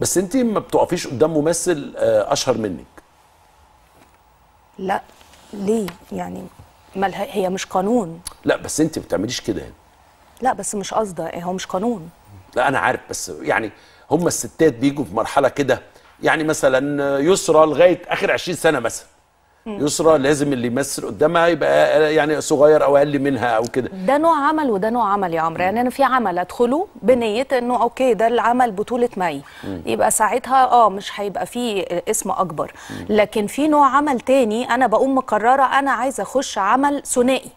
بس انت ما بتقفيش قدام ممثل آه، اشهر منك لا ليه يعني مالها هي مش قانون لا بس انت ما بتعمليش كده يعني لا بس مش قصده هو مش قانون لا انا عارف بس يعني هم الستات بيجوا في مرحله كده يعني مثلا يسرى لغايه اخر 20 سنه مثلا يسرى لازم اللي يمثل قدامها يبقى يعني صغير او اقل منها او كده ده نوع عمل وده نوع عمل يا عمرو يعني انا في عمل ادخله بنيه انه اوكي ده العمل بطوله مي يبقى ساعتها اه مش هيبقى فيه اسم اكبر لكن في نوع عمل تاني انا بقوم مقرره انا عايزه اخش عمل ثنائي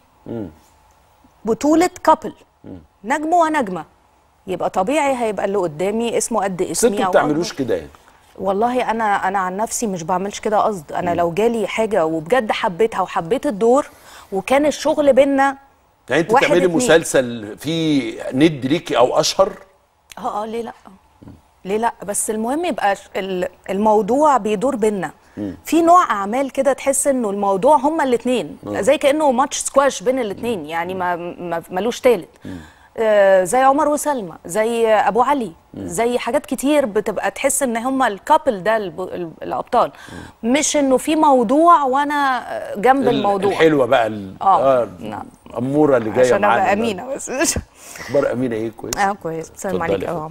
بطوله كابل نجم ونجمه يبقى طبيعي هيبقى اللي قدامي اسمه قد اسمي او ما بتعملوش كده يعني والله انا انا عن نفسي مش بعملش كده قصد انا مم. لو جالي حاجه وبجد حبيتها وحبيت الدور وكان الشغل بينا يعني انت تعملي مسلسل فيه ند ليكي او اشهر اه اه ليه لا ليه لا بس المهم يبقى الموضوع بيدور بينا في نوع اعمال كده تحس انه الموضوع هما الاثنين آه. زي كانه ماتش سكواش بين الاثنين يعني ما ملوش ثالث آه، زي عمر وسلمى زي ابو علي زي حاجات كتير بتبقى تحس ان هم الكابل ده الابطال مش انه في موضوع وانا جنب الموضوع الحلوه بقى آه،, اه نعم اموره اللي جايه معانا عشان امينه بس اخبار امينه ايه كويس اه كويس سلام عليك اه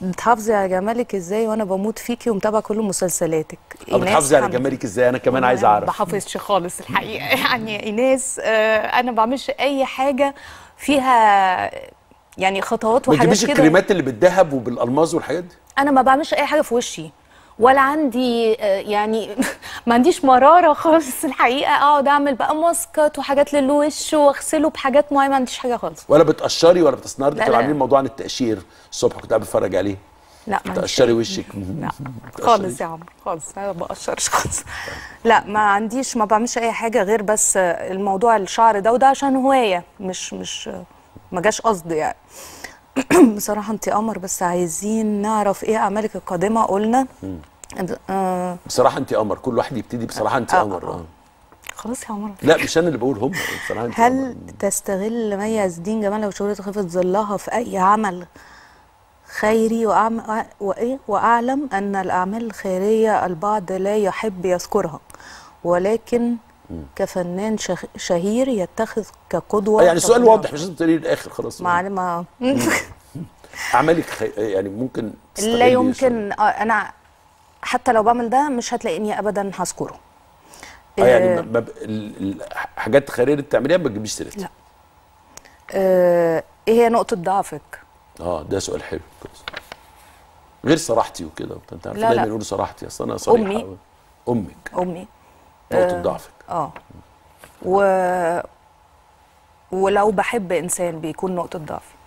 بتحافظي على جمالك ازاي وانا بموت فيكي ومتابعه كل مسلسلاتك آه، بتحافظي على جمالك ازاي انا كمان عايزه اعرف ما بحافظش خالص الحقيقه يعني ايناس آه انا ما بعملش اي حاجه فيها يعني خطوات وحاجات كده ما تجيبيش الكريمات اللي بالذهب وبالالماظ والحاجات دي انا ما بعملش اي حاجه في وشي ولا عندي آه، يعني ما عنديش مراره خالص الحقيقه اقعد اعمل بقى ماسكات وحاجات للوش واغسله بحاجات معينه ما عنديش حاجه خالص ولا بتقشري ولا بتسنردي كانوا عاملين موضوع عن التقشير الصبح كنت قاعد بتفرج عليه لا ما تقشري وشك لا خالص يا عم خالص ما بقشرش خالص لا ما عنديش ما بعملش اي حاجه غير بس الموضوع الشعر ده وده عشان هوايه مش مش ما جاش قصد يعني بصراحه انت قمر بس عايزين نعرف ايه اعمالك القادمه قلنا آه بصراحه انت قمر كل واحد يبتدي بصراحه انت آه. قمر آه, خلاص يا عمر لا مش انا اللي بقول هم بصراحه انت هل تستغل مي عز الدين جمالها وشهره خفت ظلها في اي عمل خيري إيه؟ وأعلم أن الأعمال الخيرية البعض لا يحب يذكرها ولكن كفنان شهير يتخذ كقدوة يعني السؤال واضح مش لازم تقولي للآخر خلاص ما أعمالك خي... يعني ممكن لا يمكن آه، أنا حتى لو بعمل ده مش هتلاقيني أبدا هذكره آه يعني آه، ما ب... الحاجات الخيرية اللي بتعمليها ما بتجيبيش سيرتها لا آه... إيه هي نقطة ضعفك؟ اه ده سؤال حلو غير صراحتي وكده انت عارف دايما يقولوا صراحتي اصل انا صريحه امي امك امي نقطه آه، ضعفك اه و... ولو بحب انسان بيكون نقطه ضعفي